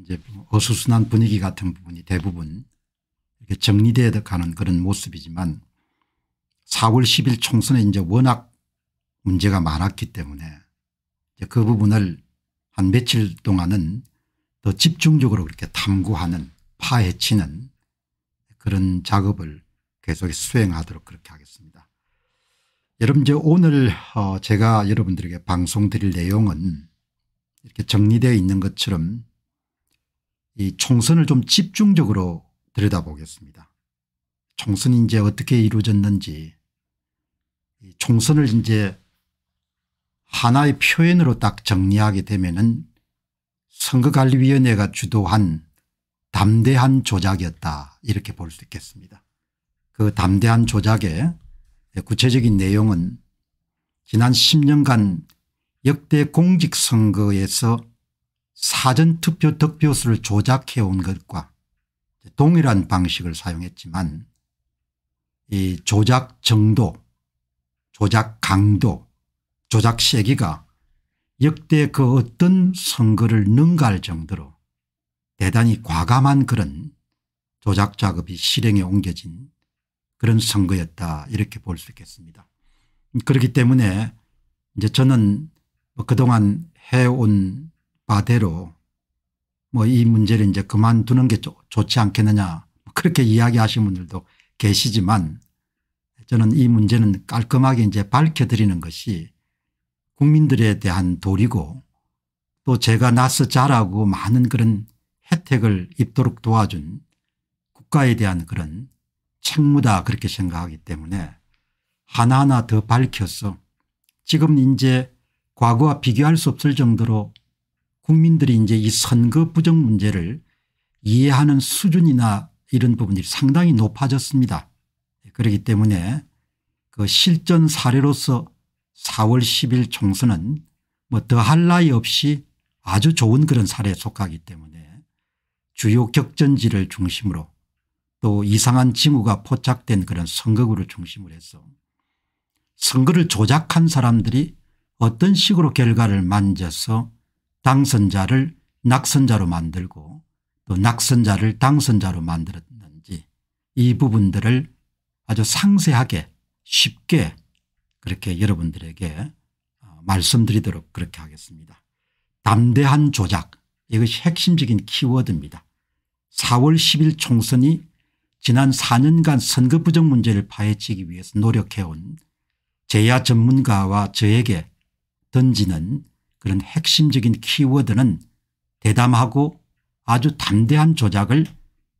이제 어수선한 분위기 같은 부분이 대부분 이렇게 정리되어 가는 그런 모습이지만 4월 10일 총선에 이제 워낙 문제가 많았기 때문에 그 부분을 한 며칠 동안은 더 집중적으로 그렇게 탐구하는 파헤치는 그런 작업을 계속 수행하도록 그렇게 하겠습니다. 여러분 이제 오늘 어, 제가 여러분들에게 방송 드릴 내용은 이렇게 정리되어 있는 것처럼 이 총선을 좀 집중적으로 들여다보겠습니다. 총선이 이제 어떻게 이루어졌는지 총선을 이제 하나의 표현으로 딱 정리하게 되면은 선거관리위원회가 주도한 담대한 조작이었다 이렇게 볼 수 있겠습니다. 그 담대한 조작의 구체적인 내용은 지난 10년간 역대 공직선거에서 사전투표 득표수를 조작해온 것과 동일한 방식을 사용했지만 이 조작 정도 조작 강도 조작 세기가 역대 그 어떤 선거를 능가할 정도로 대단히 과감한 그런 조작 작업이 실행에 옮겨진 그런 선거였다 이렇게 볼 수 있겠습니다. 그렇기 때문에 이제 저는 뭐 그동안 해온 바대로 뭐 이 문제를 이제 그만두는 게 좋지 않겠느냐 뭐 그렇게 이야기하시는 분들도 계시지만 저는 이 문제는 깔끔하게 이제 밝혀드리는 것이 국민들에 대한 도리고 또 제가 나서 자라고 많은 그런 혜택을 입도록 도와준 국가에 대한 그런 책무다 그렇게 생각하기 때문에 하나하나 더 밝혀서 지금 이제 과거와 비교할 수 없을 정도로 국민들이 이제 이 선거 부정 문제를 이해하는 수준이나 이런 부분들이 상당히 높아졌습니다. 그렇기 때문에 그 실전 사례로서 4월 10일 총선은 뭐 더할 나위 없이 아주 좋은 그런 사례에 속하기 때문에 주요 격전지를 중심으로 또 이상한 징후가 포착된 그런 선거구를 중심으로 해서 선거를 조작한 사람들이 어떤 식으로 결과를 만져서 당선자를 낙선자로 만들고 또 낙선자를 당선자로 만들었는지 이 부분들을 아주 상세하게 쉽게 그렇게 여러분들에게 어, 말씀드리도록 그렇게 하겠습니다. 담대한 조작 이것이 핵심적인 키워드입니다. 4월 10일 총선이 지난 4년간 선거 부정 문제를 파헤치기 위해서 노력해온 제야 전문가와 저에게 던지는 그런 핵심적인 키워드는 대담하고 아주 담대한 조작을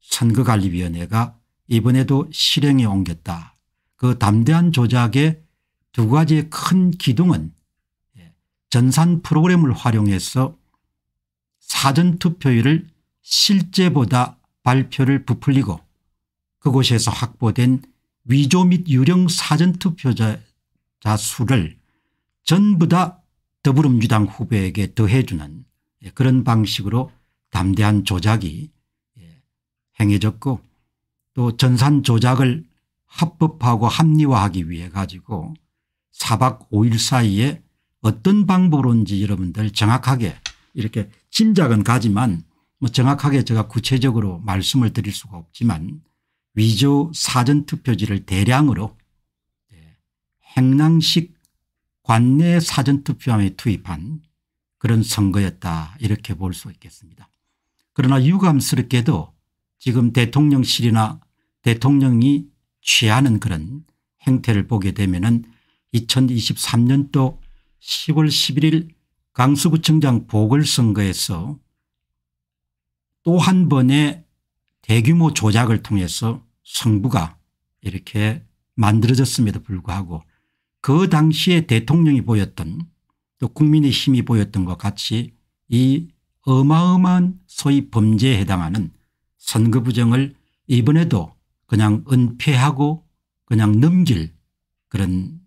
선거관리위원회가 이번에도 실행에 옮겼다. 그 담대한 조작의 두 가지의 큰 기둥은 예, 전산 프로그램을 활용해서 사전투표율을 실제보다 발표를 부풀리고 그곳에서 확보된 위조 및 유령 사전투표자 수를 전부 다 더불어민주당 후보에게 더해주는 예, 그런 방식으로 담대한 조작이 예, 행해졌고 또 전산 조작을 합법하고 합리화하기 위해 가지고 4박 5일 사이에 어떤 방법으로인지 여러분들 정확하게 이렇게 짐작은 가지만 뭐 정확하게 제가 구체적으로 말씀을 드릴 수가 없지만 위조 사전투표지를 대량으로 예, 행랑식 관내 사전투표함에 투입한 그런 선거였다 이렇게 볼 수 있겠습니다. 그러나 유감스럽게도 지금 대통령실이나 대통령이 취하는 그런 행태를 보게 되면 은 2023년도 10월 11일 강서구청장 보궐선거에서 또 한 번의 대규모 조작을 통해서 성부가 이렇게 만들어졌음에도 불구하고 그 당시에 대통령이 보였던 또 국민의 힘이 보였던 것 같이 이 어마어마한 소위 범죄에 해당하는 선거 부정을 이번에도 그냥 은폐하고 그냥 넘길 그런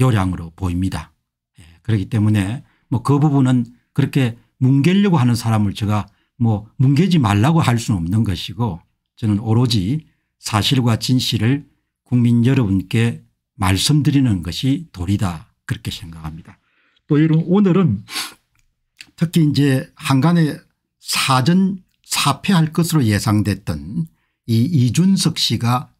요량으로 보입니다. 예, 그렇기 때문에 뭐 그 부분은 그렇게 뭉개려고 하는 사람을 제가 뭐 뭉개지 말라고 할 수는 없는 것이고 저는 오로지 사실과 진실을 국민 여러분께 말씀드리는 것이 도리다 그렇게 생각합니다. 또 여러분 오늘은 특히 이제 한간에 사전 사패할 것으로 예상됐던 이 이준석 씨가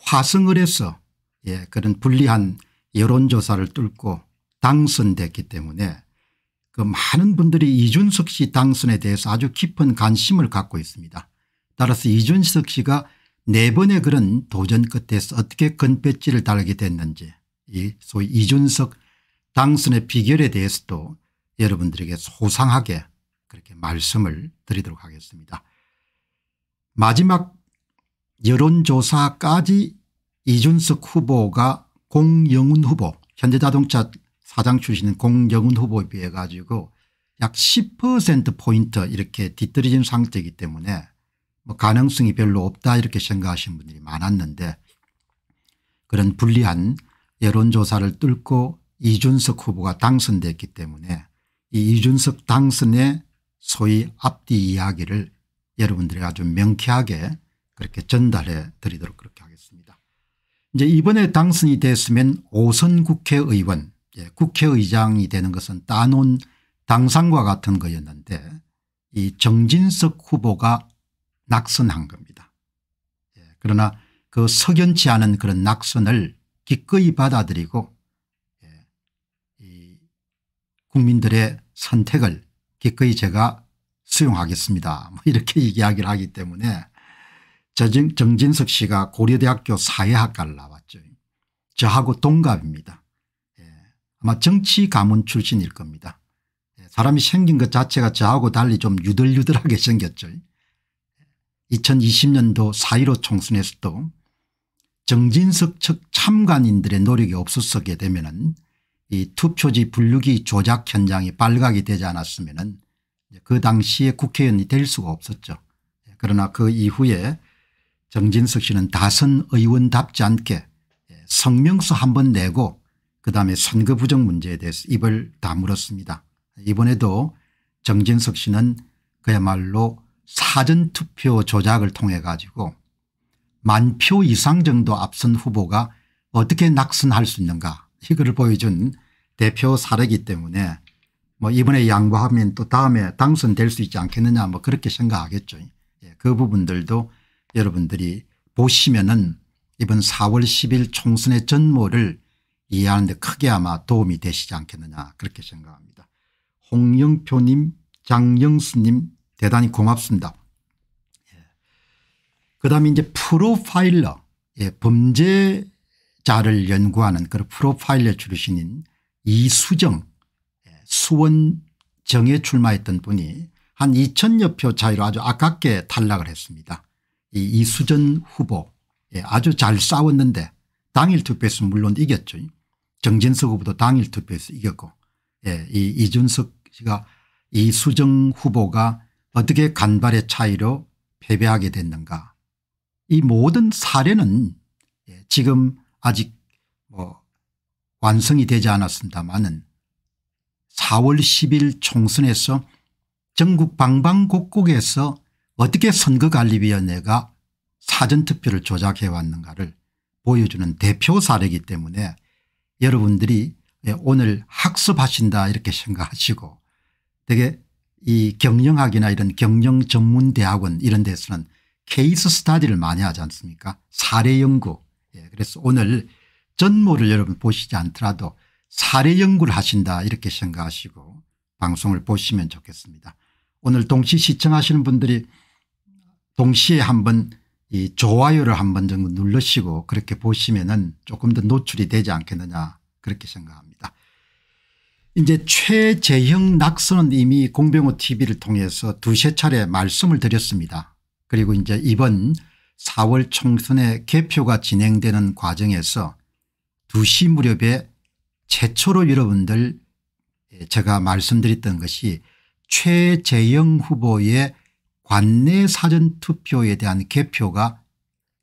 화성을 해서 예, 그런 불리한 여론조사를 뚫고 당선됐기 때문에 그 많은 분들이 이준석 씨 당선에 대해서 아주 깊은 관심을 갖고 있습니다. 따라서 이준석 씨가 네 번의 그런 도전 끝에서 어떻게 건배지를 달게 됐는지 이 소위 이준석 당선의 비결에 대해서도 여러분들에게 소상하게 그렇게 말씀을 드리도록 하겠습니다. 마지막 여론조사까지 이준석 후보가 공영훈 후보 현대자동차 사장 출신인 공영훈 후보에 비해 가지고 약 10%포인트 이렇게 뒤떨어진 상태이기 때문에 뭐 가능성이 별로 없다 이렇게 생각하시는 분들이 많았는데 그런 불리한 여론조사를 뚫고 이준석 후보가 당선됐기 때문에 이 이준석 당선의 소위 앞뒤 이야기를 여러분들이 아주 명쾌하게 그렇게 전달해 드리도록 그렇게 하겠습니다. 이제 이번에 당선이 됐으면 5선 국회의원 예, 국회의장이 되는 것은 따놓은 당상과 같은 거였는데 이 정진석 후보가 낙선한 겁니다. 예, 그러나 그 석연치 않은 그런 낙선을 기꺼이 받아들이고 예, 국민들의 선택을 기꺼이 제가 수용하겠습니다. 뭐 이렇게 이야기를 하기 때문에 정진석 씨가 고려대학교 사회학과를 나왔죠. 저하고 동갑입니다. 예, 아마 정치 가문 출신일 겁니다. 사람이 생긴 것 자체가 저하고 달리 좀 유들유들하게 생겼죠. 2020년도 4.15 총선에서도 정진석 측 참관인들의 노력이 없었게 되면 이 투표지 분류기 조작 현장이 발각이 되지 않았으면 그 당시에 국회의원이 될 수가 없었죠. 예, 그러나 그 이후에 정진석 씨는 다선 의원답지 않게 예, 성명서 한 번 내고 그다음에 선거 부정 문제에 대해서 입을 다물었습니다. 이번에도 정진석 씨는 그야말로 사전투표 조작을 통해 가지고 만 표 이상 정도 앞선 후보가 어떻게 낙선할 수 있는가 이거를 보여준 대표 사례이기 때문에 뭐 이번에 양보하면 또 다음에 당선될 수 있지 않겠느냐 뭐 그렇게 생각하겠죠. 예, 그 부분들도 여러분들이 보시면은 이번 4월 10일 총선의 전모를 이해하는 데 크게 아마 도움이 되시지 않겠느냐 그렇게 생각합니다. 홍영표님 장영수님 대단히 고맙습니다. 예. 그다음에 이제 프로파일러 예, 범죄자를 연구하는 그런 프로파일러 출신인 이수정 예, 수원정에 출마했던 분이 한 2천여 표 차이로 아주 아깝게 탈락을 했습니다. 이 이수전 후보 예, 아주 잘 싸웠는데 당일 투표에서 물론 이겼죠. 정진석 후보도 당일 투표에서 이겼고 예, 이 이준석 씨가 이수정 후보가 어떻게 간발의 차이로 패배하게 됐는가 이 모든 사례는 예, 지금 아직 뭐 완성이 되지 않았습니다마는 4월 10일 총선에서 전국 방방곡곡에서 어떻게 선거관리위원회가 사전투표를 조작해 왔는가를 보여주는 대표 사례이기 때문에 여러분들이 예, 오늘 학습하신다 이렇게 생각하시고 되게 이 경영학이나 이런 경영 전문 대학원 이런 데서는 케이스 스타디를 많이 하지 않습니까 사례 연구 예, 그래서 오늘 전모를 여러분 보시지 않더라도 사례 연구를 하신다 이렇게 생각하시고 방송을 보시면 좋겠습니다. 오늘 동시 시청하시는 분들이 동시에 한번 이 좋아요를 한번 정도 눌러시고 그렇게 보시면은 조금 더 노출이 되지 않겠느냐 그렇게 생각합니다. 이제 최재형 낙선은 이미 공병호 tv를 통해서 두세 차례 말씀을 드렸습니다. 그리고 이제 이번 4월 총선의 개표가 진행되는 과정에서 2시 무렵에 최초로 여러분들 예, 제가 말씀드렸던 것이 최재형 후보의 관내 사전투표에 대한 개표가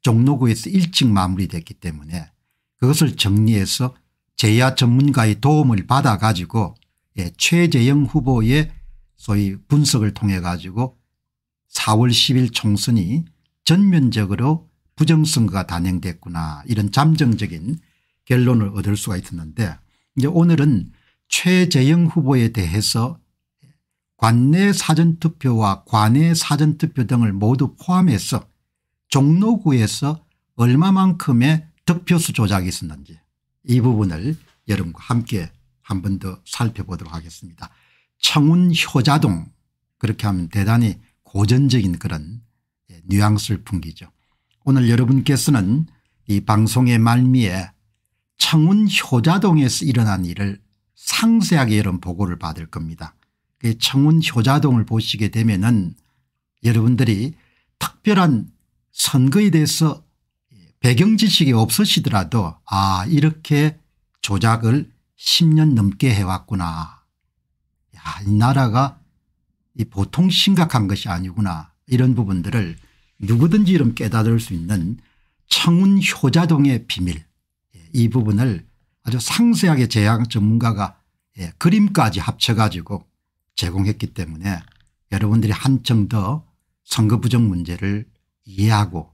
종로구에서 일찍 마무리됐기 때문에 그것을 정리해서 제야 전문가의 도움을 받아 가지고 예, 최재형 후보의 소위 분석을 통해 가지고 4월 10일 총선이 전면적으로 부정선거가 단행됐구나 이런 잠정적인 결론을 얻을 수가 있었는데 이제 오늘은 최재형 후보에 대해서 관내 사전투표와 관내 사전투표 등을 모두 포함해서 종로구에서 얼마만큼의 득표수 조작이 있었는지 이 부분을 여러분과 함께 한 번 더 살펴보도록 하겠습니다. 청운 효자동 그렇게 하면 대단히 고전적인 그런 예, 뉘앙스를 풍기죠. 오늘 여러분께서는 이 방송의 말미에 청운 효자동에서 일어난 일을 상세하게 여러 보고를 받을 겁니다. 그 청운 효자동을 보시게 되면은 여러분들이 특별한 선거에 대해서 배경 지식이 없으시더라도 아 이렇게 조작을 10년 넘게 해왔구나. 야, 이 나라가 이 보통 심각한 것이 아니구나 이런 부분들을 누구든지 이름 깨달을 수 있는 청운 효자동의 비밀 예, 이 부분을 아주 상세하게 재앙 전문가가 예, 그림까지 합쳐가지고 제공했기 때문에 여러분들이 한층 더 선거 부정 문제를 이해하고